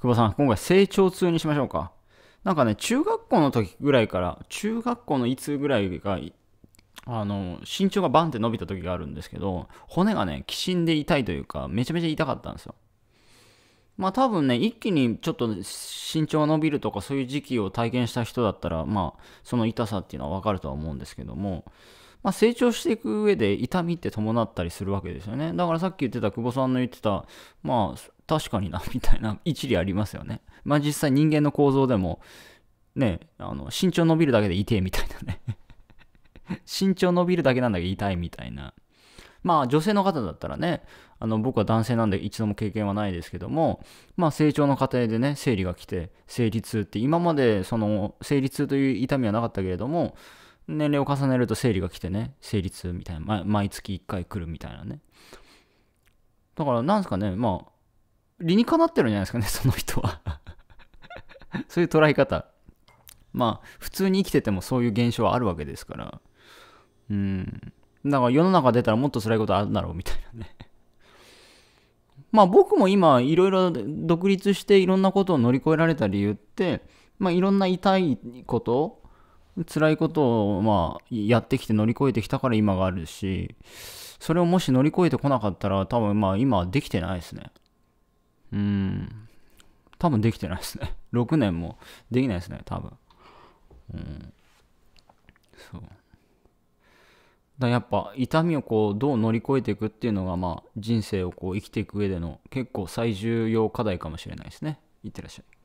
久保さん、今回成長痛にしましょうか。なんかね、中学校の時ぐらいから、中学校のいつぐらいが、あの、身長がバンって伸びた時があるんですけど、骨がね、きしんで痛いというか、めちゃめちゃ痛かったんですよ。まあ多分ね、一気にちょっと身長が伸びるとかそういう時期を体験した人だったら、まあその痛さっていうのはわかるとは思うんですけども、まあ、成長していく上で痛みって伴ったりするわけですよね。だからさっき言ってた久保さんの言ってた、まあ確かにな、みたいな一理ありますよね。まあ実際人間の構造でも、ね、あの身長伸びるだけで痛いみたいなね 身長伸びるだけなんだけど痛いみたいな。まあ女性の方だったらね、あの僕は男性なんで一度も経験はないですけども、まあ成長の過程でね、生理が来て、生理痛って今までその生理痛という痛みはなかったけれども、年齢を重ねると生理が来てね、生理痛みたいな、毎月1回来るみたいなね。だからなんですかね、まあ理にかなってるんじゃないですかね、その人は そういう捉え方。まあ、普通に生きててもそういう現象はあるわけですから。うん。だから世の中出たらもっと辛いことあるんだろうみたいなね まあ僕も今いろいろ独立していろんなことを乗り越えられた理由って、まあいろんな痛いこと、辛いことをまあやってきて乗り越えてきたから今があるし、それをもし乗り越えてこなかったら多分まあ今はできてないですね。うん。多分できてないですね。6 年もできないですね、多分。うん。そう。だやっぱ痛みをこうどう乗り越えていくっていうのがまあ人生をこう生きていく上での結構最重要課題かもしれないですね。いってらっしゃい。